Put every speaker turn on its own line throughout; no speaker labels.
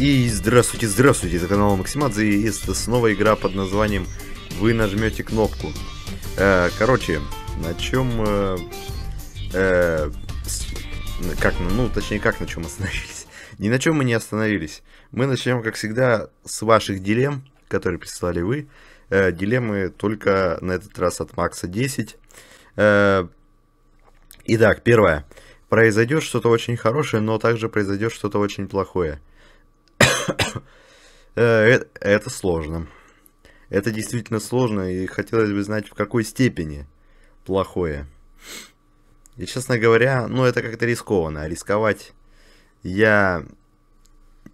И здравствуйте, здравствуйте, это канал Максимадзе, и это снова игра под названием «Вы нажмете кнопку». Э, короче, на чем... Э, э, как, ну, ну, точнее, как на чем остановились? Ни на чем мы не остановились. Мы начнем, как всегда, с ваших дилемм, которые прислали вы. Э, дилеммы только на этот раз от Макса 10. Э, итак, первое. Произойдет что-то очень хорошее, но также произойдет что-то очень плохое. Э, это сложно. Это действительно сложно, и хотелось бы знать, в какой степени плохое. И, честно говоря, ну, это как-то рискованно. рисковать я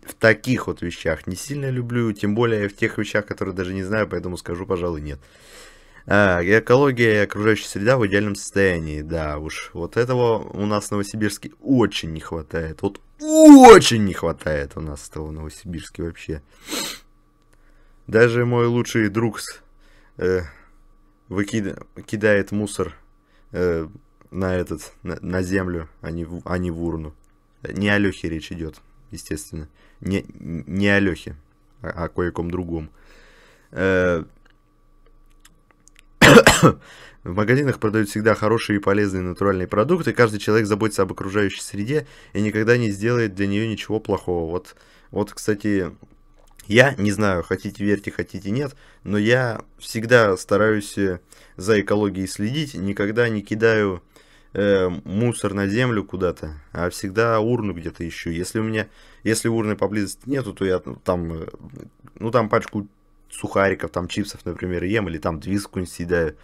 в таких вот вещах не сильно люблю, тем более в тех вещах, которые даже не знаю, поэтому скажу, пожалуй, нет. А, экология и окружающая среда в идеальном состоянии, да уж. Вот этого у нас в Новосибирске очень не хватает. Вот очень не хватает у нас этого в Новосибирске вообще. Даже мой лучший друг э, выкидывает кидает мусор э, на этот на, на землю, а не, в, а не в урну. Не о Лехе речь идет, естественно. Не, не о Лехе, а, а, о кое-ком другом. Э, в магазинах продают всегда хорошие и полезные натуральные продукты. Каждый человек заботится об окружающей среде и никогда не сделает для нее ничего плохого. Вот, вот кстати, я не знаю, хотите верьте, хотите нет, но я всегда стараюсь э, за экологией следить, никогда не кидаю э, мусор на землю куда-то, а всегда урну где-то ищу. Если у меня, если урны поблизости нету, то я ну, там, э, ну там пачку сухариков, там чипсов, например, ем, или там двиз какую-нибудь съедаю,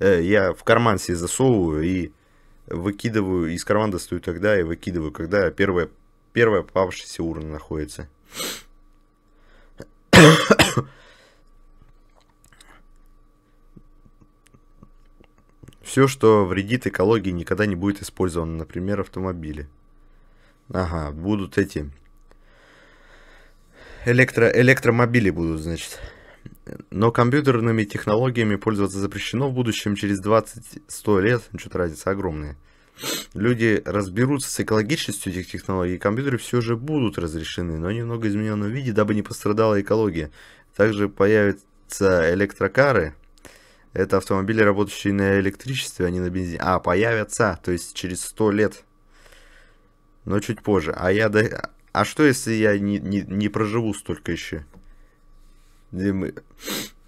э, я в карман себе засовываю и выкидываю, из кармана достаю тогда и выкидываю, когда первая, первая попавшаяся урна находится. Все, что вредит экологии, никогда не будет использовано, например, автомобили. Ага, будут эти электро электромобили будут, значит но компьютерными технологиями пользоваться запрещено в будущем через 20-100 лет. Ну, Что-то разница огромная. Люди разберутся с экологичностью этих технологий, и компьютеры все же будут разрешены, но немного измененном виде, дабы не пострадала экология. Также появятся электрокары. Это автомобили, работающие на электричестве, а не на бензине. А, появятся, то есть через 100 лет. Но чуть позже. А я... До... А что, если я не, не, не проживу столько еще?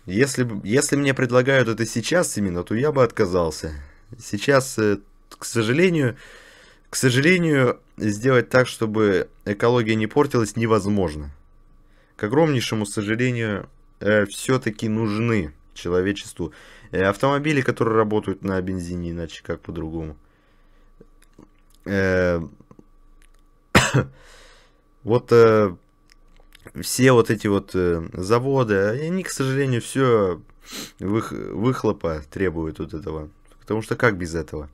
Если, если мне предлагают это сейчас именно, то я бы отказался. Сейчас, э, к сожалению, к сожалению, сделать так, чтобы экология не портилась, невозможно. К огромнейшему сожалению, э, все-таки нужны человечеству э, автомобили, которые работают на бензине, иначе как по-другому. Вот все вот эти вот э, заводы, они, к сожалению, все вых, выхлопа требуют вот этого. Потому что как без этого?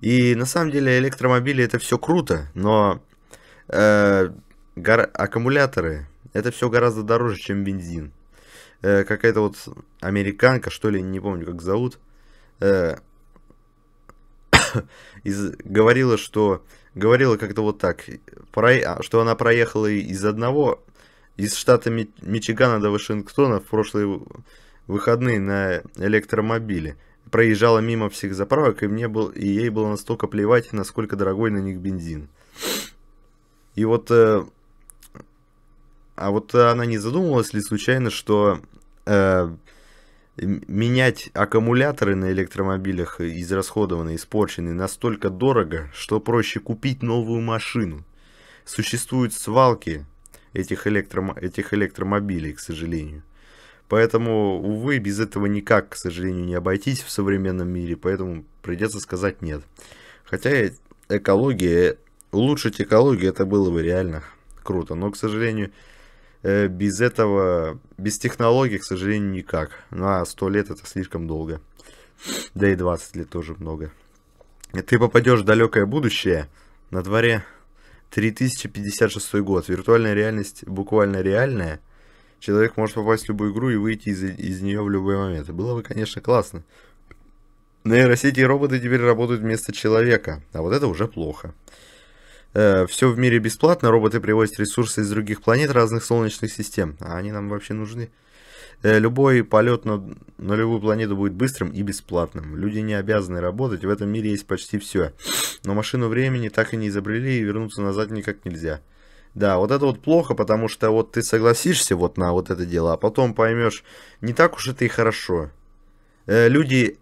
И на самом деле электромобили это все круто, но э, гор- аккумуляторы это все гораздо дороже, чем бензин. Э, какая-то вот американка, что ли, не помню, как зовут, э, из, говорила, что говорила как-то вот так, про, а, что она проехала из одного из штата Мичигана до Вашингтона в прошлые выходные на электромобиле. Проезжала мимо всех заправок, и, мне был, и ей было настолько плевать, насколько дорогой на них бензин. И вот... Э, а вот она не задумывалась ли случайно, что э, менять аккумуляторы на электромобилях, э, израсходованные, испорченные, настолько дорого, что проще купить новую машину. Существуют свалки этих, электром этих электромобилей, к сожалению. Поэтому, увы, без этого никак, к сожалению, не обойтись в современном мире, поэтому придется сказать нет. Хотя экология, улучшить экологию, это было бы реально круто, но, к сожалению, э, без этого, без технологий, к сожалению, никак. На ну, 100 лет это слишком долго. Да и 20 лет тоже много. Ты попадешь в далекое будущее, на дворе 3056 год. Виртуальная реальность буквально реальная. Человек может попасть в любую игру и выйти из, из нее в любой момент. Было бы, конечно, классно. Нейросети и роботы теперь работают вместо человека. А вот это уже плохо. Э, все в мире бесплатно. Роботы привозят ресурсы из других планет разных солнечных систем. А они нам вообще нужны? Э, любой полет на нулевую планету будет быстрым и бесплатным. Люди не обязаны работать, в этом мире есть почти все. Но машину времени так и не изобрели, и вернуться назад никак нельзя. Да, вот это вот плохо, потому что вот ты согласишься вот на вот это дело, а потом поймешь, не так уж это и хорошо. Э, люди,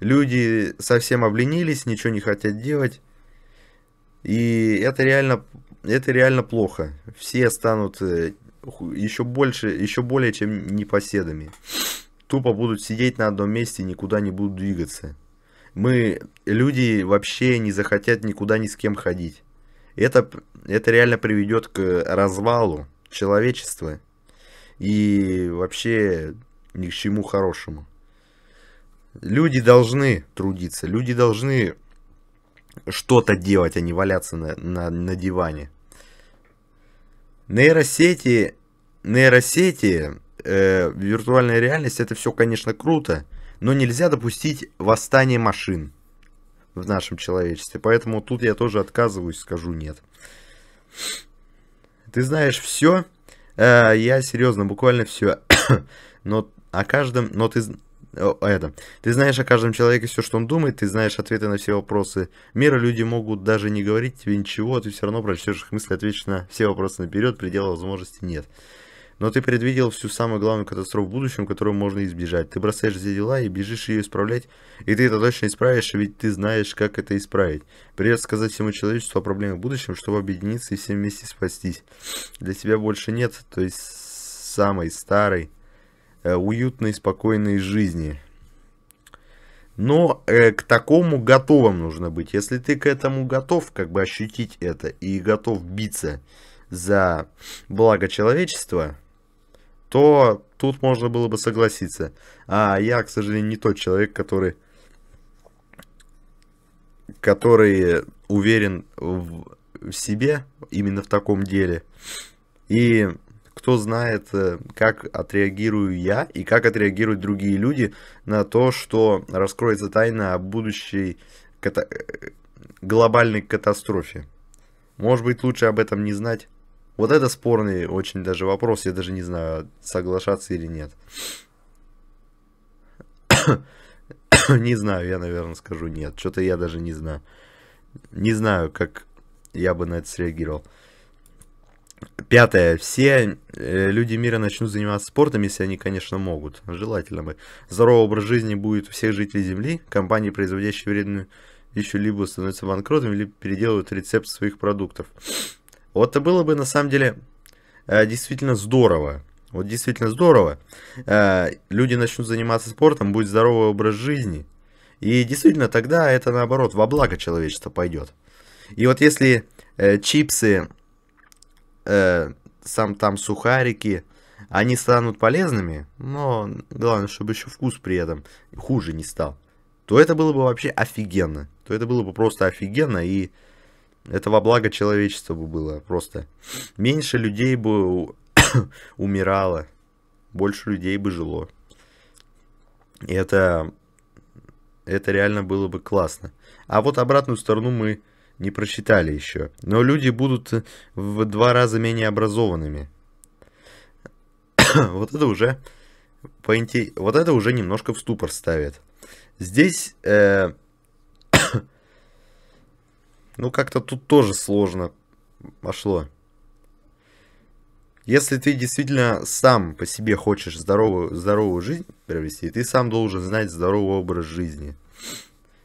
люди совсем обленились, ничего не хотят делать. И это реально, это реально плохо. Все станут э, еще больше, еще более чем непоседами. Тупо будут сидеть на одном месте никуда не будут двигаться. Мы, люди, вообще не захотят никуда ни с кем ходить. Это, это реально приведет к развалу человечества и вообще ни к чему хорошему. Люди должны трудиться, люди должны что-то делать, а не валяться на, на, на диване. Нейросети, нейросети, э, виртуальная реальность, это все, конечно, круто, но нельзя допустить восстание машин в нашем человечестве. Поэтому тут я тоже отказываюсь, скажу нет. Ты знаешь все, э, я серьезно, буквально все, но о каждом, но ты, это. Ты знаешь о каждом человеке все, что он думает, ты знаешь ответы на все вопросы мира. Люди могут даже не говорить тебе ничего, а ты все равно прочтешь их мысли, ответишь на все вопросы наперед, предела возможности нет. Но ты предвидел всю самую главную катастрофу в будущем, которую можно избежать. Ты бросаешь все дела и бежишь ее исправлять, и ты это точно исправишь, ведь ты знаешь, как это исправить. Придется сказать всему человечеству о проблемах в будущем, чтобы объединиться и все вместе спастись. Для тебя больше нет, то есть самой старой Э, уютной, спокойной жизни. Но э, к такому готовым нужно быть. Если ты к этому готов, как бы ощутить это и готов биться за благо человечества, то тут можно было бы согласиться. А я, к сожалению, не тот человек, который, который уверен в, в себе именно в таком деле. И кто знает, э, как отреагирую я и как отреагируют другие люди на то, что раскроется тайна о будущей ката э, глобальной катастрофе. Может быть, лучше об этом не знать? Вот это спорный очень даже вопрос, я даже не знаю, соглашаться или нет. не знаю, я, наверное, скажу нет. Что-то я даже не знаю. Не знаю, как я бы на это среагировал. Пятое. Все э, люди мира начнут заниматься спортом, если они, конечно, могут. Желательно бы. Здоровый образ жизни будет у всех жителей Земли. Компании, производящие вредную еще либо становятся банкротами, либо переделывают рецепт своих продуктов. Вот это было бы, на самом деле, э, действительно здорово. Вот действительно здорово. Э, люди начнут заниматься спортом, будет здоровый образ жизни. И действительно, тогда это, наоборот, во благо человечества пойдет. И вот если чипсы э, сам там сухарики, они станут полезными, но главное, чтобы еще вкус при этом хуже не стал, то это было бы вообще офигенно. То это было бы просто офигенно, и это во благо человечества бы было. Просто меньше людей бы умирало, больше людей бы жило. И это, это реально было бы классно. А вот обратную сторону мы не прочитали еще. Но люди будут э, в два раза менее образованными. вот это уже поинте... вот это уже немножко в ступор ставит. Здесь, э... ну как-то тут тоже сложно пошло. Если ты действительно сам по себе хочешь здоровую, здоровую жизнь провести, ты сам должен знать здоровый образ жизни.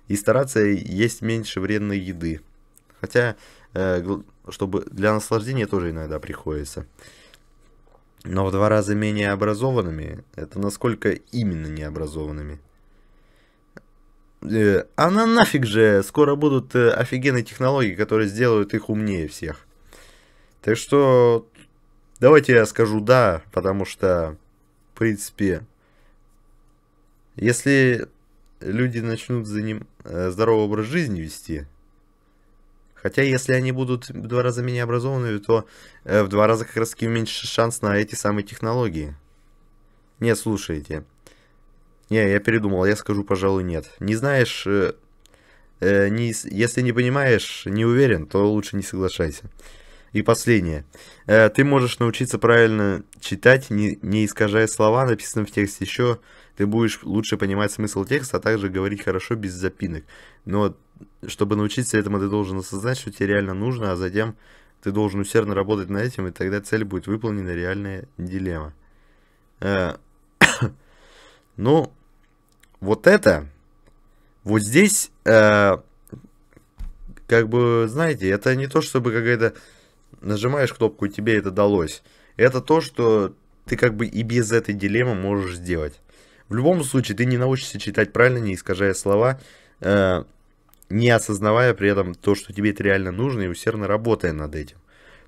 И стараться есть меньше вредной еды. Хотя, э, чтобы для наслаждения тоже иногда приходится. Но в два раза менее образованными, это насколько именно необразованными? Э, а на нафиг же, скоро будут э, офигенные технологии, которые сделают их умнее всех. Так что, давайте я скажу «да», потому что, в принципе, если люди начнут за ним здоровый образ жизни вести, Хотя, если они будут в два раза менее образованными, то э, в два раза как раз таки меньше шанс на эти самые технологии. Не, слушайте. Не, я передумал, я скажу, пожалуй, нет. Не знаешь, э, э, не, если не понимаешь, не уверен, то лучше не соглашайся. И последнее. Э, ты можешь научиться правильно читать, не, не искажая слова, написанные в тексте. Еще ты будешь лучше понимать смысл текста, а также говорить хорошо без запинок. Но чтобы научиться этому, ты должен осознать, что тебе реально нужно, а затем ты должен усердно работать над этим, и тогда цель будет выполнена, реальная дилемма. Э, ну, вот это, вот здесь, э, как бы, знаете, это не то, чтобы какая-то нажимаешь кнопку, и тебе это далось. Это то, что ты как бы и без этой дилеммы можешь сделать. В любом случае, ты не научишься читать правильно, не искажая слова. Э, не осознавая при этом то, что тебе это реально нужно, и усердно работая над этим.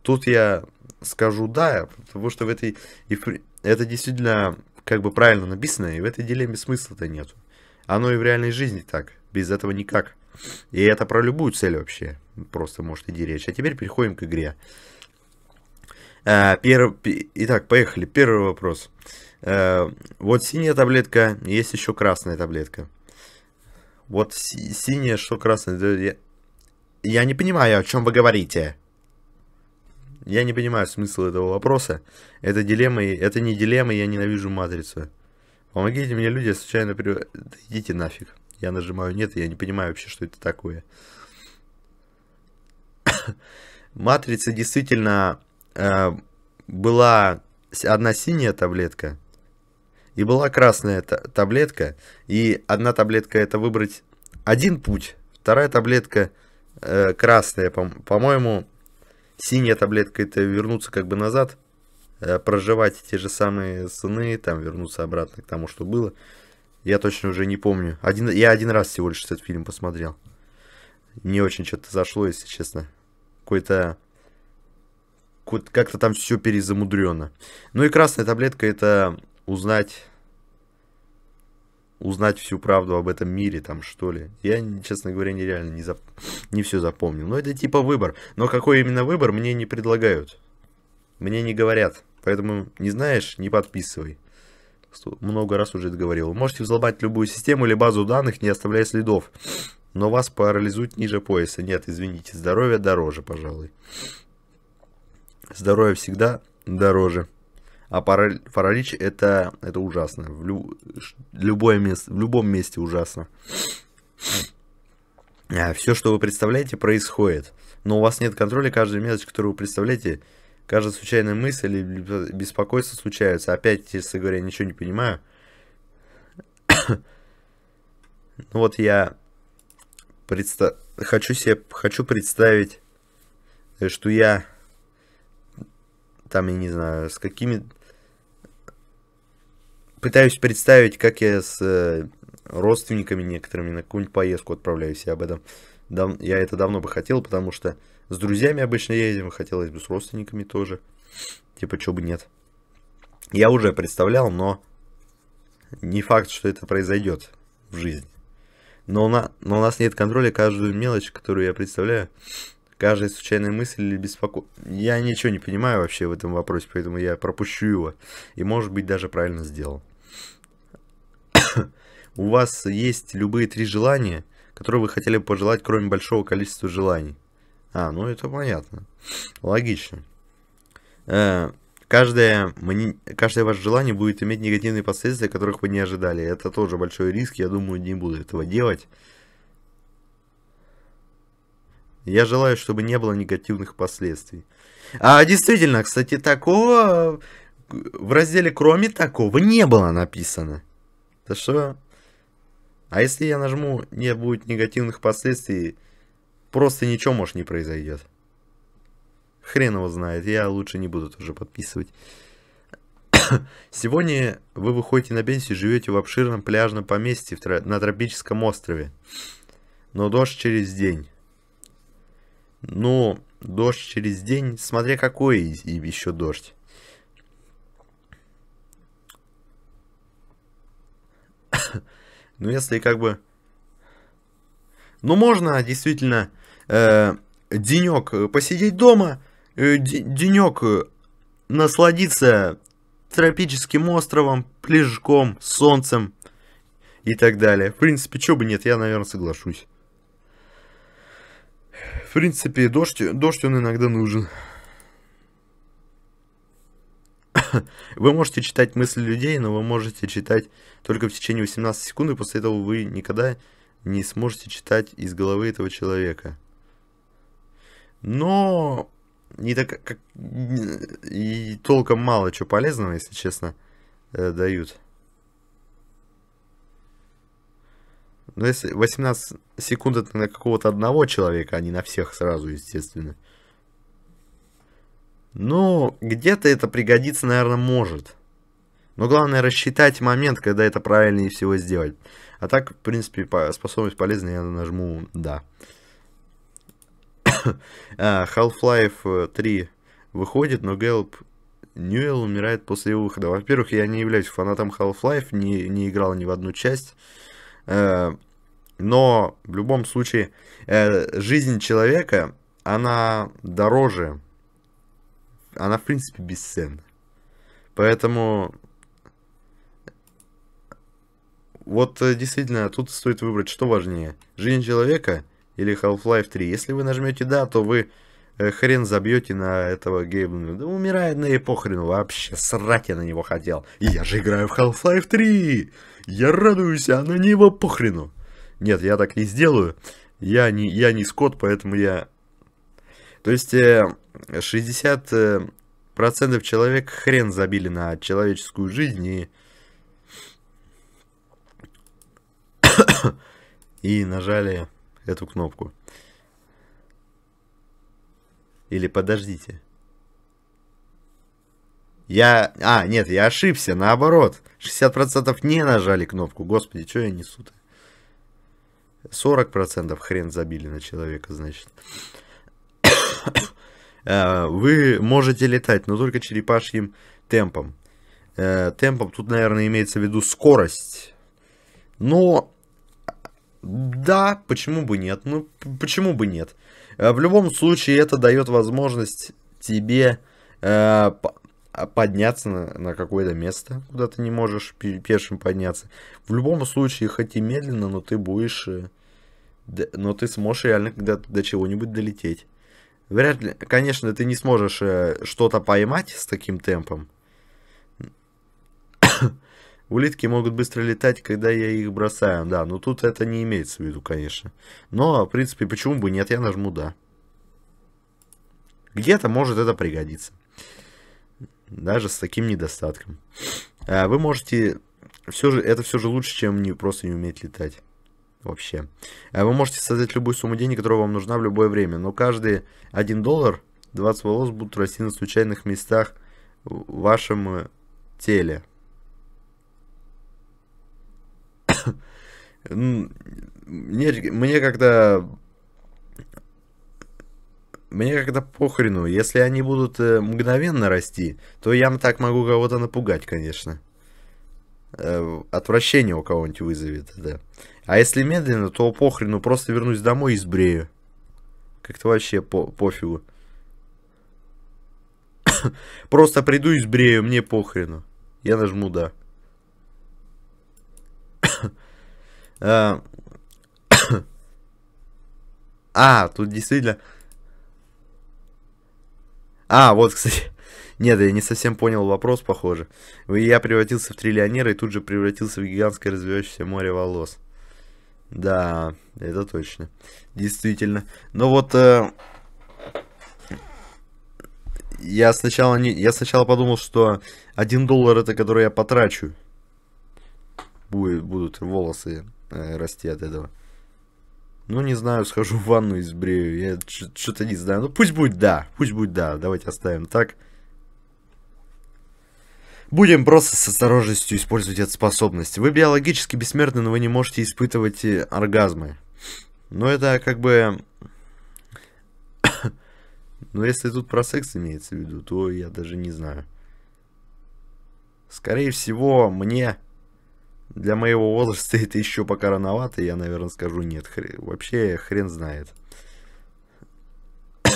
Тут я скажу да, потому что в этой это действительно как бы правильно написано, и в этой дилемме смысла-то нету. Оно и в реальной жизни так, без этого никак. И это про любую цель вообще просто может идти речь. А теперь переходим к игре. А, перв... Итак, поехали. Первый вопрос. А, вот синяя таблетка, есть еще красная таблетка. Вот си синее, что красное. Я... я не понимаю, о чем вы говорите. Я не понимаю смысла этого вопроса. Это дилемма, это не дилемма, я ненавижу матрицу. Помогите мне, люди, случайно при... Да идите нафиг. Я нажимаю нет, я не понимаю вообще, что это такое. Матрица действительно э, была одна синяя таблетка, и была красная таблетка, и одна таблетка это выбрать один путь, вторая таблетка э, красная, по-моему, по синяя таблетка это вернуться как бы назад, э, проживать те же самые сны, там вернуться обратно к тому, что было. Я точно уже не помню. Один, я один раз всего лишь этот фильм посмотрел. Не очень что-то зашло, если честно. Какой-то... Как-то там все перезамудрено. Ну и красная таблетка это узнать узнать всю правду об этом мире, там, что ли. Я, честно говоря, нереально не, зап... не все запомнил. Но это типа выбор. Но какой именно выбор, мне не предлагают. Мне не говорят. Поэтому не знаешь, не подписывай. Много раз уже это говорил. можете взломать любую систему или базу данных, не оставляя следов. Но вас парализуют ниже пояса. Нет, извините, здоровье дороже, пожалуй. Здоровье всегда дороже. А паралич это, это ужасно. В, лю, любое место, в любом месте ужасно. А, Все, что вы представляете, происходит. Но у вас нет контроля, каждая мелочь, которую вы представляете, каждая случайная мысль или беспокойство случаются. Опять, честно говоря, ничего не понимаю. ну вот я предста... хочу себе хочу представить, что я там, я не знаю, с какими пытаюсь представить, как я с э, родственниками некоторыми на какую-нибудь поездку отправляюсь. Я об этом дав... я это давно бы хотел, потому что с друзьями обычно ездим, хотелось бы с родственниками тоже. Типа, чего бы нет. Я уже представлял, но не факт, что это произойдет в жизни. Но, на... но у нас нет контроля каждую мелочь, которую я представляю. Каждая случайная мысль или беспокойство. Я ничего не понимаю вообще в этом вопросе, поэтому я пропущу его. И, может быть, даже правильно сделал у вас есть любые три желания, которые вы хотели бы пожелать, кроме большого количества желаний. А, ну это понятно. Логично. Э, каждое, мани... каждое ваше желание будет иметь негативные последствия, которых вы не ожидали. Это тоже большой риск, я думаю, не буду этого делать. Я желаю, чтобы не было негативных последствий. А действительно, кстати, такого в разделе «Кроме такого» не было написано. Так что... А если я нажму, не будет негативных последствий, просто ничего, может, не произойдет. Хрен его знает, я лучше не буду тоже подписывать. Сегодня вы выходите на пенсию и живете в обширном пляжном поместье на тропическом острове. Но дождь через день. Ну, дождь через день, смотря какой еще дождь. Ну, если как бы... Ну, можно действительно э, денек э, посидеть дома, э, денек э, насладиться тропическим островом, пляжком, солнцем и так далее. В принципе, чего бы нет, я, наверное, соглашусь. В принципе, дождь, дождь он иногда нужен. вы можете читать мысли людей, но вы можете читать только в течение 18 секунд, и после этого вы никогда не сможете читать из головы этого человека. Но не так как и толком мало чего полезного, если честно, э, дают. Но если 18 секунд это на какого-то одного человека, а не на всех сразу, естественно. Ну, где-то это пригодится, наверное, может. Но главное рассчитать момент, когда это правильнее всего сделать. А так, в принципе, способность полезная. я нажму «да». А, Half-Life 3 выходит, но Гэлп Ньюэлл умирает после его выхода. Во-первых, я не являюсь фанатом Half-Life, не, не играл ни в одну часть. Э, но в любом случае, э, жизнь человека, она дороже она в принципе бесценна. Поэтому вот э, действительно, тут стоит выбрать, что важнее, жизнь человека или Half-Life 3. Если вы нажмете «да», то вы э, хрен забьете на этого Гейбна. Да умирает на и похрену, вообще срать я на него хотел. Я же играю в Half-Life 3! Я радуюсь, а на него похрену! Нет, я так не сделаю. Я не, я не Скотт, поэтому я то есть 60% э, э, человек хрен забили на человеческую жизнь и... и нажали эту кнопку. Или подождите. Я... А, нет, я ошибся, наоборот. 60% не нажали кнопку. Господи, что я несу-то? 40% хрен забили на человека, значит. Э, вы можете летать, но только черепашьим темпом. Э, темпом тут, наверное, имеется в виду скорость. Но, да, почему бы нет? Ну, почему бы нет? Э, в любом случае, это дает возможность тебе а, подняться на, какое-то место, куда ты не можешь пешим подняться. В любом случае, хоть и медленно, но ты будешь... Но ты сможешь реально до, до чего-нибудь долететь. Вряд ли, конечно, ты не сможешь э, что-то поймать с таким темпом. Улитки могут быстро летать, когда я их бросаю, да, но тут это не имеется в виду, конечно. Но, в принципе, почему бы нет, я нажму «да». Где-то может это пригодиться. Даже с таким недостатком. А вы можете... Все же, это все же лучше, чем не, просто не уметь летать вообще. Э, вы можете создать любую сумму денег, которая вам нужна в любое время, но каждый 1 доллар 20 волос будут расти на случайных местах в вашем э, теле. мне, мне когда, Мне когда похрену. Если они будут э, мгновенно расти, то я так могу кого-то напугать, конечно. Э, отвращение у кого-нибудь вызовет. Да. А если медленно, то похрену, просто вернусь домой и сбрею. Как-то вообще по пофигу. просто приду и сбрею, мне похрену. Я нажму «да». а, а, тут действительно... А, вот, кстати... Нет, я не совсем понял вопрос, похоже. Я превратился в триллионера и тут же превратился в гигантское развивающееся море волос. Да, это точно. Действительно. Но ну вот... Э, я сначала не, я сначала подумал, что 1 доллар это который я потрачу. Будет, будут волосы э, расти от этого. Ну, не знаю, схожу в ванну и сбрею. Я что-то не знаю. Ну, пусть будет да. Пусть будет да. Давайте оставим так. Будем просто с осторожностью использовать эту способность. Вы биологически бессмертны, но вы не можете испытывать э, оргазмы. Но это как бы... но если тут про секс имеется в виду, то я даже не знаю. Скорее всего, мне... Для моего возраста это еще пока рановато, я, наверное, скажу нет. Хр... Вообще, хрен знает.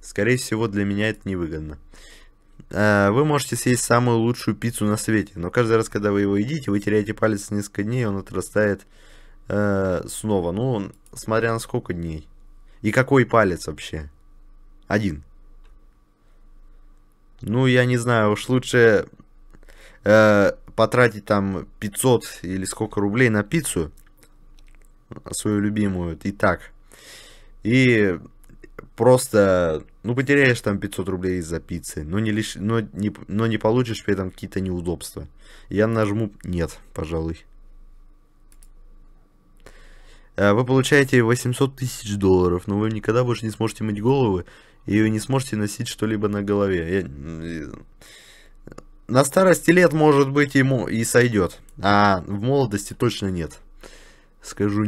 Скорее всего, для меня это невыгодно. А, вы можете съесть самую лучшую пиццу на свете, но каждый раз, когда вы его едите, вы теряете палец несколько дней, он отрастает э, снова. Ну, смотря на сколько дней. И какой палец вообще? Один. Ну, я не знаю, уж лучше э, потратить там 500 или сколько рублей на пиццу, свою любимую, и так. И просто ну, потеряешь там 500 рублей из-за пиццы, но не, лиш... но, не... но не получишь при этом какие-то неудобства. Я нажму «нет», пожалуй. А вы получаете 800 тысяч долларов, но вы никогда больше не сможете мыть головы, и вы не сможете носить что-либо на голове. Я... Э, на старости лет, может быть, ему и сойдет, а в молодости точно нет. Скажу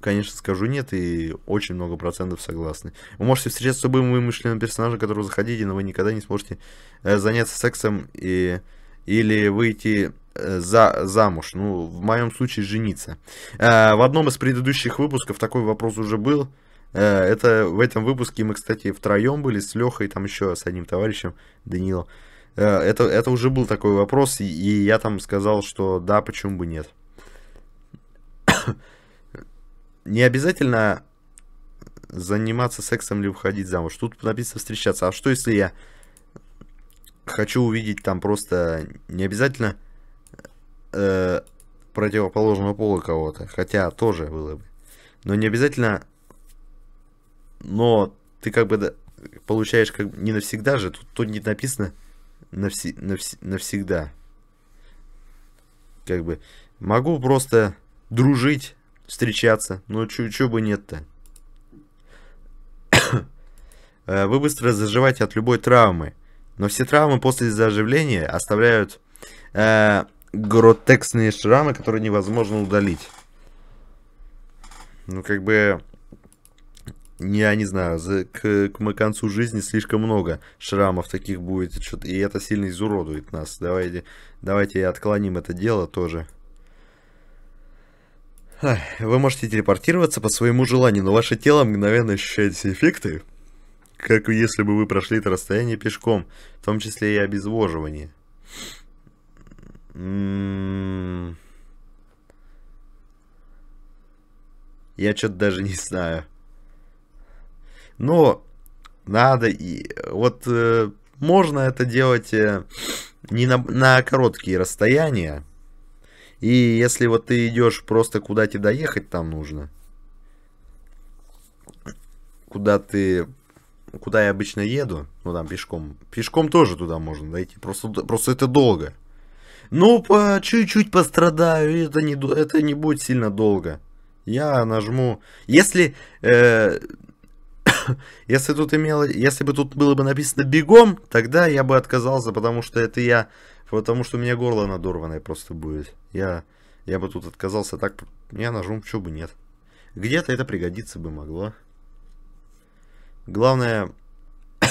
конечно, скажу нет, и очень много процентов согласны. Вы можете встречаться с любым вымышленным персонажем, которого заходите, но вы никогда не сможете э, заняться сексом и, или выйти э, за, замуж. Ну, в моем случае, жениться. Э, в одном из предыдущих выпусков такой вопрос уже был. это в этом выпуске мы, кстати, втроем были с Лехой, там еще с одним товарищем, Данилом. Это, это уже был такой вопрос, и я там сказал, что да, почему бы нет не обязательно заниматься сексом или выходить замуж. Тут написано встречаться. А что если я хочу увидеть там просто не обязательно э, противоположного пола кого-то, хотя тоже было бы. Но не обязательно, но ты как бы получаешь как не навсегда же, тут, тут не написано навси, навси, навсегда. Как бы могу просто дружить встречаться. Ну, чё бы нет-то? Э, вы быстро заживаете от любой травмы. Но все травмы после заживления оставляют э, гротексные шрамы, которые невозможно удалить. Ну, как бы... Я не знаю, за, к, к концу жизни слишком много шрамов таких будет, и это сильно изуродует нас. Давайте, давайте отклоним это дело тоже. Вы можете телепортироваться по своему желанию, но ваше тело мгновенно ощущает все эффекты, как если бы вы прошли это расстояние пешком, в том числе и обезвоживание. М-м-м. Я что-то даже не знаю. Но надо и... Вот э, можно это делать э, не на, на короткие расстояния, и если вот ты идешь просто куда тебе доехать там нужно, куда ты куда я обычно еду, ну там пешком, пешком тоже туда можно дойти, просто, просто это долго. Ну, по чуть-чуть пострадаю, это не, это не будет сильно долго. Я нажму... Если... Э, если тут имело... Если бы тут было бы написано «бегом», тогда я бы отказался, потому что это я Потому что у меня горло надорванное просто будет. Я, я бы тут отказался так. Я ножом, что бы нет. Где-то это пригодиться бы могло. Главное,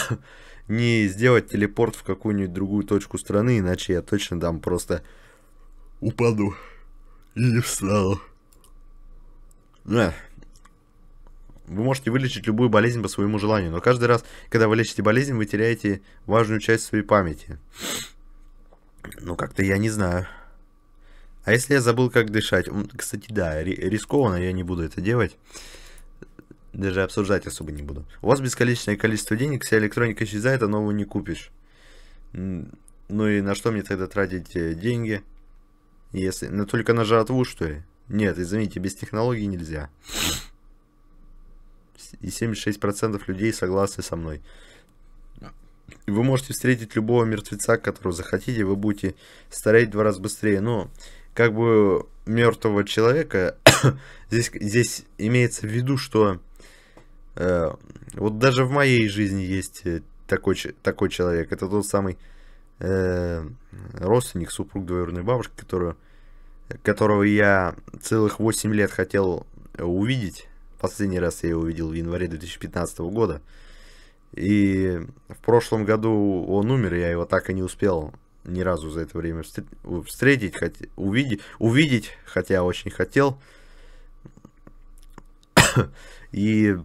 не сделать телепорт в какую-нибудь другую точку страны, иначе я точно там просто упаду и не встану. Да. Вы можете вылечить любую болезнь по своему желанию, но каждый раз, когда вы лечите болезнь, вы теряете важную часть своей памяти. Ну, как-то я не знаю. А если я забыл, как дышать? Кстати, да, рискованно, я не буду это делать. Даже обсуждать особо не буду. У вас бесконечное количество денег, вся электроника исчезает, а новую не купишь. Ну и на что мне тогда тратить э, деньги? Если... на ну, только на жратву, что ли? Нет, извините, без технологий нельзя. И 76% людей согласны со мной. Вы можете встретить любого мертвеца, которого захотите, вы будете стареть в два раза быстрее. Но как бы мертвого человека здесь, здесь имеется в виду, что э, вот даже в моей жизни есть э, такой, такой человек. Это тот самый э, родственник, супруг двоюродной бабушки, которую, которого я целых 8 лет хотел увидеть. Последний раз я его увидел в январе 2015 года. И в прошлом году он умер, я его так и не успел ни разу за это время встретить, хоть, увидеть, увидеть, хотя очень хотел. И,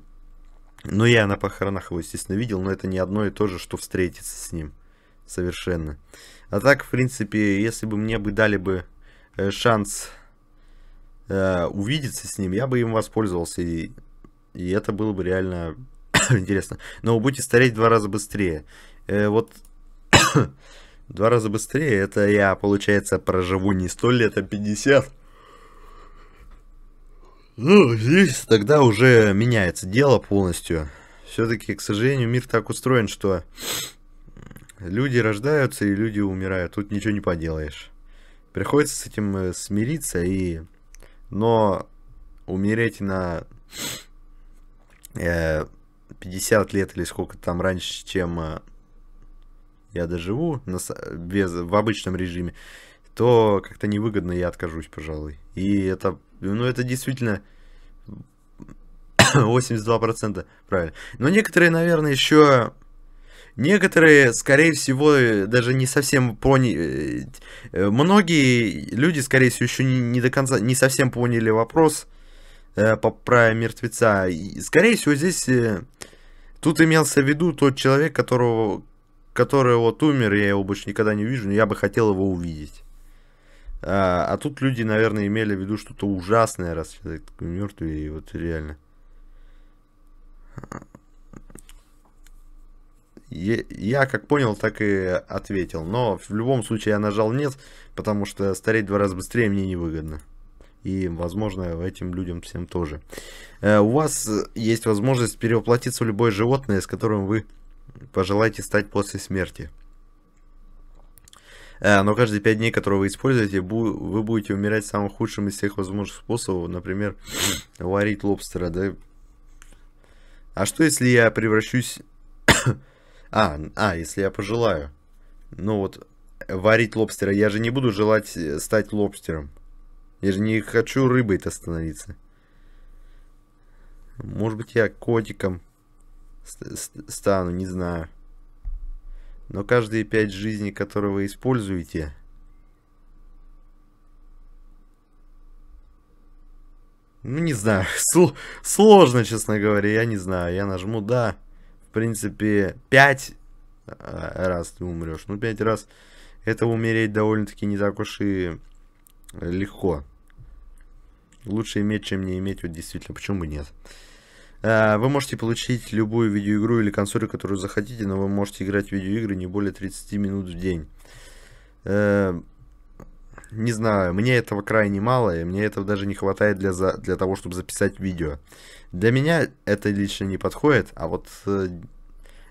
ну, я на похоронах его, естественно, видел, но это не одно и то же, что встретиться с ним совершенно. А так, в принципе, если бы мне бы дали бы э, шанс э, увидеться с ним, я бы им воспользовался, и, и это было бы реально Интересно. Но вы будете стареть два раза быстрее. Э, вот два раза быстрее, это я, получается, проживу не сто лет, а 50. Ну, здесь тогда уже меняется дело полностью. Все-таки, к сожалению, мир так устроен, что люди рождаются и люди умирают. Тут ничего не поделаешь. Приходится с этим э, смириться и... Но умереть на... Э, 50 лет или сколько там раньше, чем э, я доживу на, без, в обычном режиме, то как-то невыгодно я откажусь, пожалуй. И это, ну, это действительно 82%, правильно. Но некоторые, наверное, еще... Некоторые, скорее всего, даже не совсем поняли... Э, э, многие люди, скорее всего, еще не, не до конца, не совсем поняли вопрос э, по праве мертвеца. И, скорее всего, здесь... Тут имелся в виду тот человек, которого, который вот умер, я его больше никогда не вижу, но я бы хотел его увидеть. А, а тут люди, наверное, имели в виду что-то ужасное, раз человек такой мертвый, и вот реально. Я как понял, так и ответил. Но в любом случае я нажал нет, потому что стареть два раза быстрее мне невыгодно и, возможно, этим людям всем тоже. Э, у вас есть возможность перевоплотиться в любое животное, с которым вы пожелаете стать после смерти. Э, но каждые 5 дней, которые вы используете, вы будете умирать самым худшим из всех возможных способов, например, варить лобстера, да? А что если я превращусь... а, а, если я пожелаю. Ну вот, варить лобстера, я же не буду желать э, стать лобстером. Я же не хочу рыбой-то становиться. Может быть, я котиком стану, не знаю. Но каждые пять жизней, которые вы используете... Ну, не знаю. Сло сложно, честно говоря. Я не знаю. Я нажму «да». В принципе, пять а, раз ты умрешь. Ну, пять раз... Это умереть довольно-таки не так уж и легко. Лучше иметь, чем не иметь, вот действительно, почему бы нет. А, вы можете получить любую видеоигру или консоль, которую захотите, но вы можете играть в видеоигры не более 30 минут в день. Э, не знаю, мне этого крайне мало, и мне этого даже не хватает для, за... для того, чтобы записать видео. Для меня это лично не подходит, а вот э,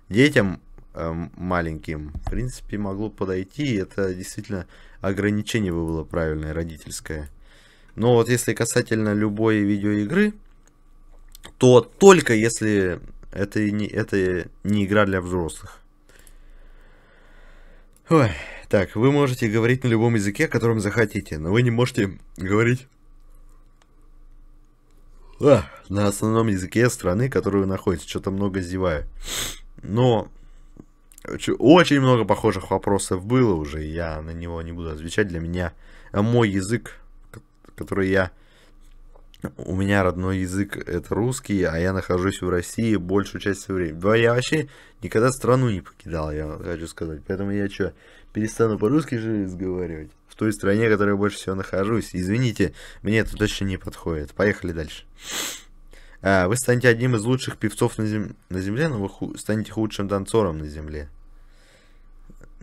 детям э, маленьким, в принципе, могло подойти, и это действительно ограничение было правильное, родительское. Но вот если касательно любой видеоигры, то только если это не, это не игра для взрослых. Ой. Так, вы можете говорить на любом языке, которым захотите, но вы не можете говорить а, на основном языке страны, которую вы находитесь. Что-то много зеваю. Но очень много похожих вопросов было уже, я на него не буду отвечать. Для меня мой язык который я... У меня родной язык это русский, а я нахожусь в России большую часть времени. Я вообще никогда страну не покидал, я хочу сказать. Поэтому я что, перестану по-русски же разговаривать? В той стране, в которой я больше всего нахожусь. Извините, мне это точно не подходит. Поехали дальше. А, вы станете одним из лучших певцов на, зем... на земле, но вы станете худшим танцором на земле.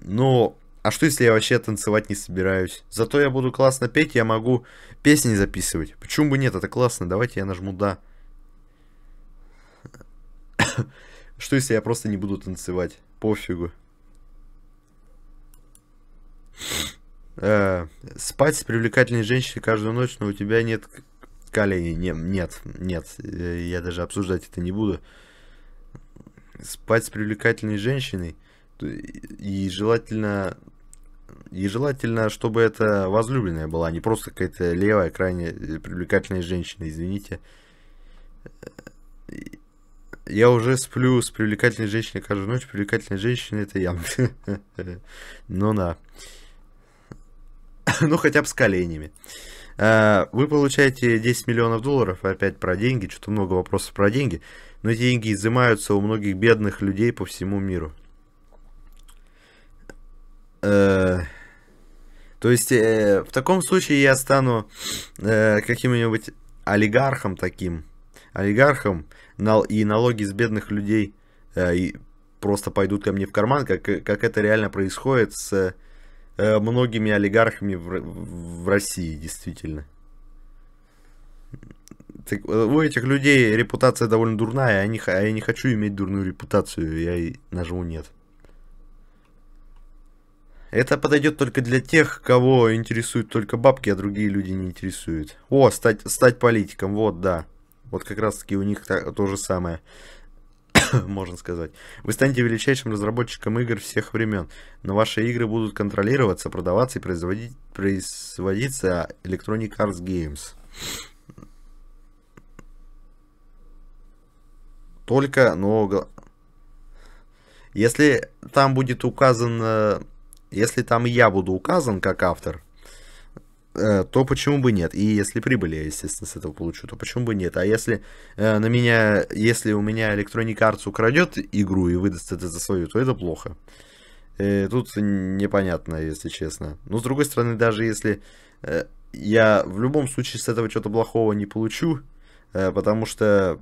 Но а что если я вообще танцевать не собираюсь? Зато я буду классно петь, я могу песни записывать. Почему бы нет, это классно, давайте я нажму «да». Что если я просто не буду танцевать? Пофигу. Э, спать с привлекательной женщиной каждую ночь, но у тебя нет коленей. Не, нет, нет, э, я даже обсуждать это не буду. Спать с привлекательной женщиной – и желательно, и желательно, чтобы это возлюбленная была, а не просто какая-то левая, крайне привлекательная женщина, извините. Я уже сплю с привлекательной женщиной каждую ночь. Привлекательная женщина это я. Ну да. Ну хотя бы с коленями. А, вы получаете 10 миллионов долларов, опять про деньги, что-то много вопросов про деньги, но деньги изымаются у многих бедных людей по всему миру. Э, то есть э, в таком случае я стану э, каким-нибудь олигархом таким, олигархом, нал и налоги с бедных людей э, и просто пойдут ко мне в карман, как, как это реально происходит с э, многими олигархами в, в России, действительно. Так, э, у этих людей репутация довольно дурная, а я не, а я не хочу иметь дурную репутацию, я и нажму нет. Это подойдет только для тех, кого интересуют только бабки, а другие люди не интересуют. О, стать, стать политиком, вот, да. Вот как раз таки у них то, то же самое, можно сказать. Вы станете величайшим разработчиком игр всех времен, но ваши игры будут контролироваться, продаваться и производить, производиться Electronic Arts Games. Только, но... Если там будет указано если там я буду указан как автор, э, то почему бы нет? И если прибыль я, естественно, с этого получу, то почему бы нет? А если э, на меня, если у меня Electronic Arts украдет игру и выдаст это за свою, то это плохо. Э, тут непонятно, если честно. Но с другой стороны, даже если я в любом случае с этого чего-то плохого не получу, потому что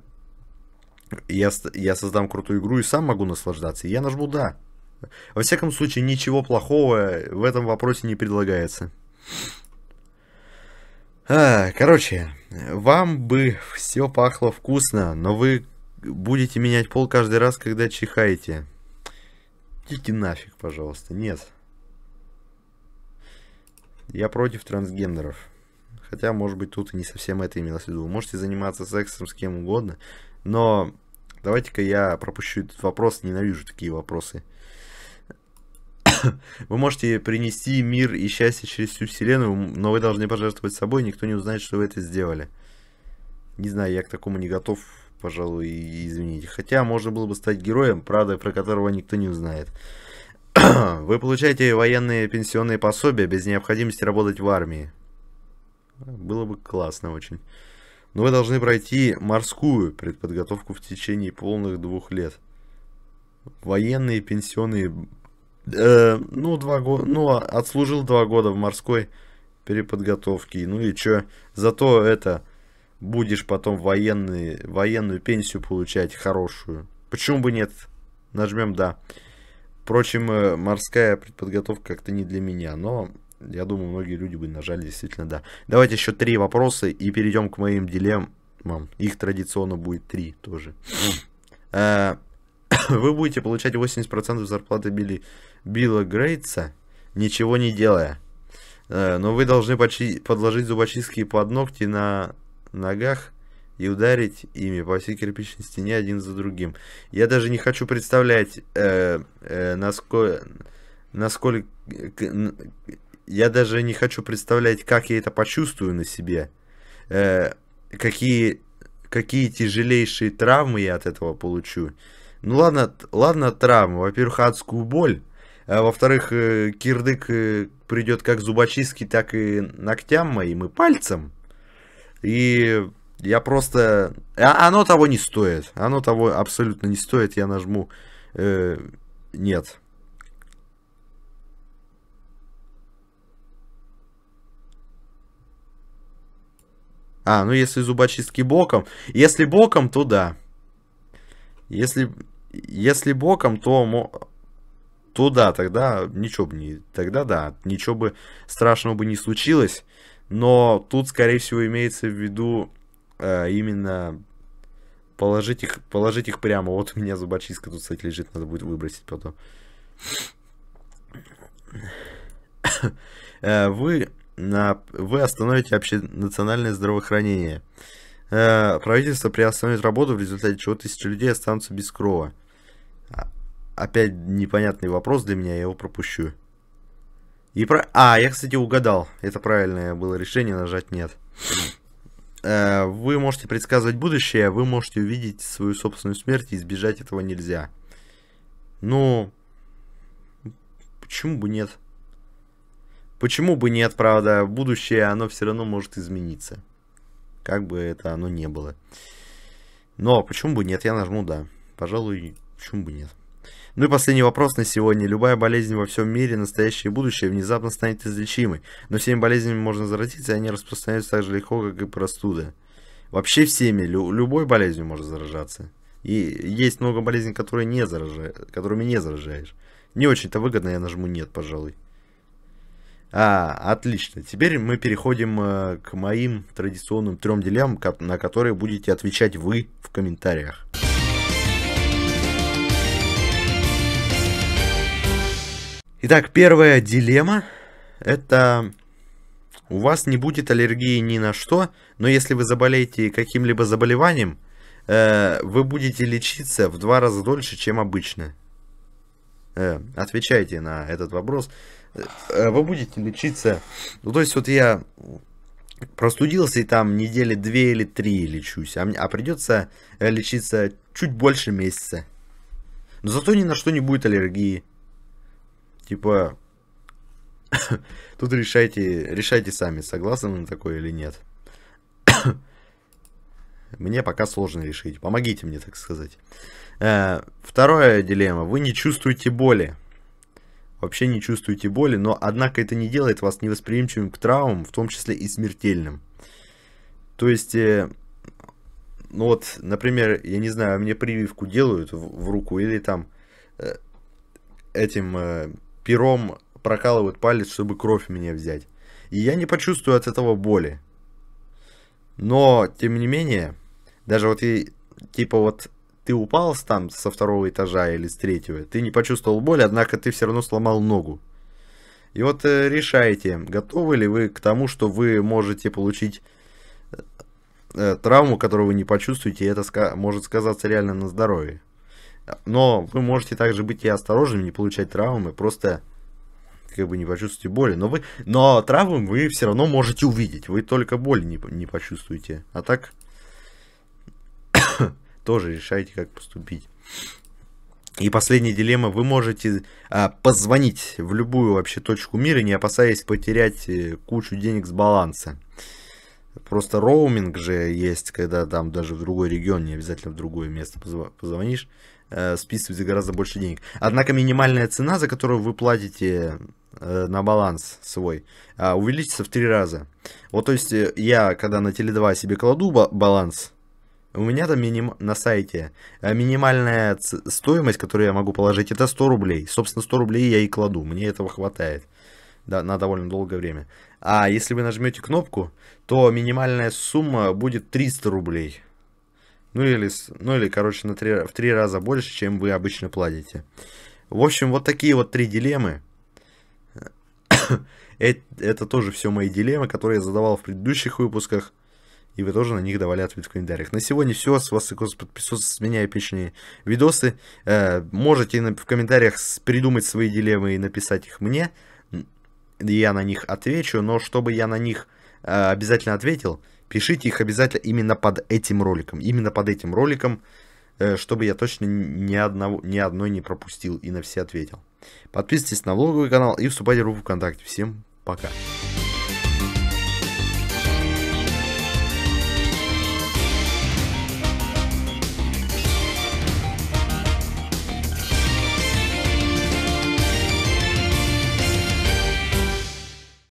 я, я создам крутую игру и сам могу наслаждаться, я нажму «да». Во всяком случае, ничего плохого в этом вопросе не предлагается. А, короче, вам бы все пахло вкусно, но вы будете менять пол каждый раз, когда чихаете. Идите нафиг, пожалуйста. Нет. Я против трансгендеров. Хотя, может быть, тут и не совсем это имелось в виду. Вы можете заниматься сексом с кем угодно, но давайте-ка я пропущу этот вопрос. Ненавижу такие вопросы вы можете принести мир и счастье через всю вселенную, но вы должны пожертвовать собой, никто не узнает, что вы это сделали. Не знаю, я к такому не готов, пожалуй, извините. Хотя можно было бы стать героем, правда, про которого никто не узнает. вы получаете военные пенсионные пособия без необходимости работать в армии. Было бы классно очень. Но вы должны пройти морскую предподготовку в течение полных двух лет. Военные пенсионные Э, ну, два года, ну, а, отслужил два года в морской переподготовке. Ну и чё, зато это, будешь потом военный, военную пенсию получать хорошую. Почему бы нет? Нажмем «да». Впрочем, э, морская предподготовка как-то не для меня, но я думаю, многие люди бы нажали действительно «да». Давайте еще три вопроса и перейдем к моим дилеммам. Их традиционно будет три тоже. Э, Вы будете получать 80% зарплаты Билли, Билла Грейтса, ничего не делая. Э, но вы должны почти подложить зубочистки под ногти на ногах и ударить ими по всей кирпичной стене один за другим. Я даже не хочу представлять, э, э, насколько... Насколько... Я даже не хочу представлять, как я это почувствую на себе. Э, какие, какие тяжелейшие травмы я от этого получу. Ну ладно, ладно травмы. Во-первых, адскую боль. А, во-вторых, э, кирдык э, придет как зубочистки, так и ногтям моим и пальцем. И я просто... А, оно того не стоит. Оно того абсолютно не стоит. Я нажму... Э, нет. А, ну если зубочистки боком. Если боком, то да. Если, если боком, то, туда тогда ничего бы не... Тогда да, ничего бы страшного бы не случилось. Но тут, скорее всего, имеется в виду э, именно положить их, положить их прямо. Вот у меня зубочистка тут, кстати, лежит, надо будет выбросить потом. Э, вы, на, вы остановите общенациональное здравоохранение. Э, правительство приостановит работу, в результате чего тысячи людей останутся без крова. А, опять непонятный вопрос для меня, я его пропущу. И про... А, я, кстати, угадал. Это правильное было решение, нажать нет. Э, вы можете предсказывать будущее, вы можете увидеть свою собственную смерть и избежать этого нельзя. Ну, почему бы нет? Почему бы нет, правда? Будущее, оно все равно может измениться. Как бы это оно не было. Но ну, а почему бы нет? Я нажму «да». Пожалуй, почему бы нет. Ну и последний вопрос на сегодня. Любая болезнь во всем мире, настоящее и будущее, внезапно станет излечимой. Но всеми болезнями можно заразиться, и они распространяются так же легко, как и простуда. Вообще всеми, лю любой болезнью можно заражаться. И есть много болезней, которые не заражают, которыми не заражаешь. Не очень-то выгодно, я нажму «нет», пожалуй. А, отлично. Теперь мы переходим э, к моим традиционным трем делам, на которые будете отвечать вы в комментариях. Итак, первая дилемма – это у вас не будет аллергии ни на что, но если вы заболеете каким-либо заболеванием, э, вы будете лечиться в два раза дольше, чем обычно. Э, отвечайте на этот вопрос – Э, вы будете лечиться. Ну, то есть, вот я простудился и там недели две или три лечусь, а, мне, а придется э, лечиться чуть больше месяца. Но зато ни на что не будет аллергии. Типа, тут решайте, решайте сами, согласны вы на такое или нет. Мне пока сложно решить. Помогите мне, так сказать. Э, вторая дилемма. Вы не чувствуете боли вообще не чувствуете боли, но однако это не делает вас невосприимчивым к травмам, в том числе и смертельным. То есть, э, ну вот, например, я не знаю, мне прививку делают в, в руку или там э, этим э, пером прокалывают палец, чтобы кровь меня взять. И я не почувствую от этого боли. Но, тем не менее, даже вот и типа вот ты упал с там со второго этажа или с третьего, ты не почувствовал боль, однако ты все равно сломал ногу. И вот э, решайте, готовы ли вы к тому, что вы можете получить э, э, травму, которую вы не почувствуете, и это может сказаться реально на здоровье. Но вы можете также быть и осторожными, не получать травмы, просто как бы не почувствуете боли. Но, вы, но травмы вы все равно можете увидеть, вы только боль не, не почувствуете. А так тоже решайте, как поступить. И последняя дилемма. Вы можете а, позвонить в любую вообще точку мира, не опасаясь потерять э, кучу денег с баланса. Просто роуминг же есть, когда там даже в другой регион, не обязательно в другое место позвонишь, э, списывается гораздо больше денег. Однако минимальная цена, за которую вы платите э, на баланс свой, а, увеличится в три раза. Вот то есть э, я, когда на Теле2 себе кладу баланс, у меня там миним... на сайте э, минимальная стоимость, которую я могу положить, это 100 рублей. Собственно, 100 рублей я и кладу, мне этого хватает да, на довольно долгое время. А если вы нажмете кнопку, то минимальная сумма будет 300 рублей. Ну или, ну или короче, на 3, в 3 раза больше, чем вы обычно платите. В общем, вот такие вот три дилеммы. Э, это, это тоже все мои дилеммы, которые я задавал в предыдущих выпусках и вы тоже на них давали ответ в комментариях. На сегодня все. С вас икос подписываться, с меня эпичные видосы. Э, можете в комментариях придумать свои дилеммы и написать их мне. Я на них отвечу, но чтобы я на них э, обязательно ответил, пишите их обязательно именно под этим роликом. Именно под этим роликом, э, чтобы я точно ни, одного, ни одной не пропустил и на все ответил. Подписывайтесь на влоговый канал и вступайте в группу ВКонтакте. Всем пока.